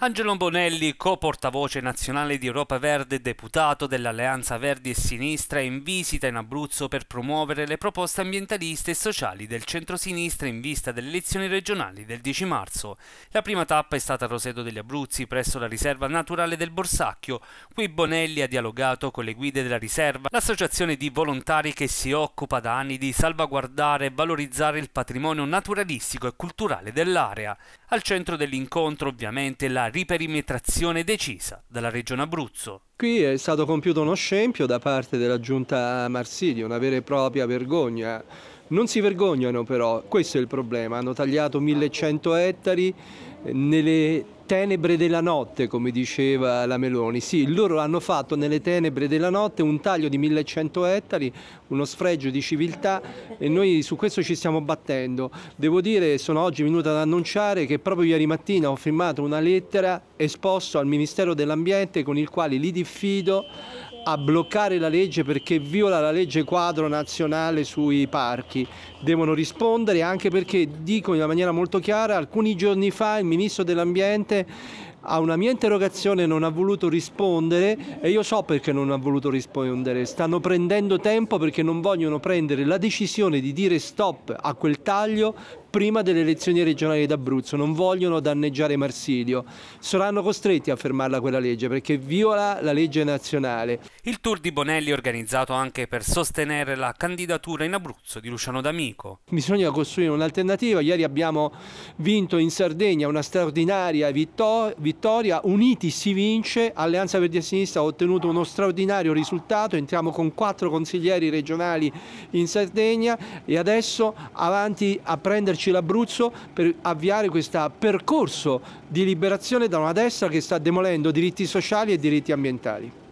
Angelo Bonelli, co-portavoce nazionale di Europa Verde e deputato dell'Alleanza Verdi e Sinistra, è in visita in Abruzzo per promuovere le proposte ambientaliste e sociali del centro-sinistra in vista delle elezioni regionali del 10 marzo. La prima tappa è stata a Roseto degli Abruzzi, presso la riserva naturale del Borsacchio. Qui Bonelli ha dialogato con le guide della riserva, l'associazione di volontari che si occupa da anni di salvaguardare e valorizzare il patrimonio naturalistico e culturale dell'area. Al centro dell'incontro ovviamente la riperimetrazione decisa dalla Regione Abruzzo. Qui è stato compiuto uno scempio da parte della giunta Marsiglia, una vera e propria vergogna. Non si vergognano però, questo è il problema, hanno tagliato 1100 ettari nelle tenebre della notte, come diceva la Meloni. Sì, loro hanno fatto nelle tenebre della notte un taglio di 1100 ettari, uno sfregio di civiltà e noi su questo ci stiamo battendo. Devo dire, sono oggi venuto ad annunciare che proprio ieri mattina ho firmato una lettera esposto al Ministero dell'Ambiente con il quale li diffido a bloccare la legge perché viola la legge quadro nazionale sui parchi. Devono rispondere anche perché, dico in maniera molto chiara, alcuni giorni fa il ministro dell'ambiente a una mia interrogazione non ha voluto rispondere e io so perché non ha voluto rispondere. Stanno prendendo tempo perché non vogliono prendere la decisione di dire stop a quel taglio prima delle elezioni regionali d'Abruzzo, non vogliono danneggiare Marsilio. Saranno costretti a fermarla quella legge perché viola la legge nazionale. Il tour di Bonelli è organizzato anche per sostenere la candidatura in Abruzzo di Luciano D'Amico. Bisogna costruire un'alternativa. Ieri abbiamo vinto in Sardegna una straordinaria vittoria vittoria, uniti si vince, Alleanza Verdi e Sinistra ha ottenuto uno straordinario risultato, entriamo con quattro consiglieri regionali in Sardegna e adesso avanti a prenderci l'Abruzzo per avviare questo percorso di liberazione da una destra che sta demolendo diritti sociali e diritti ambientali.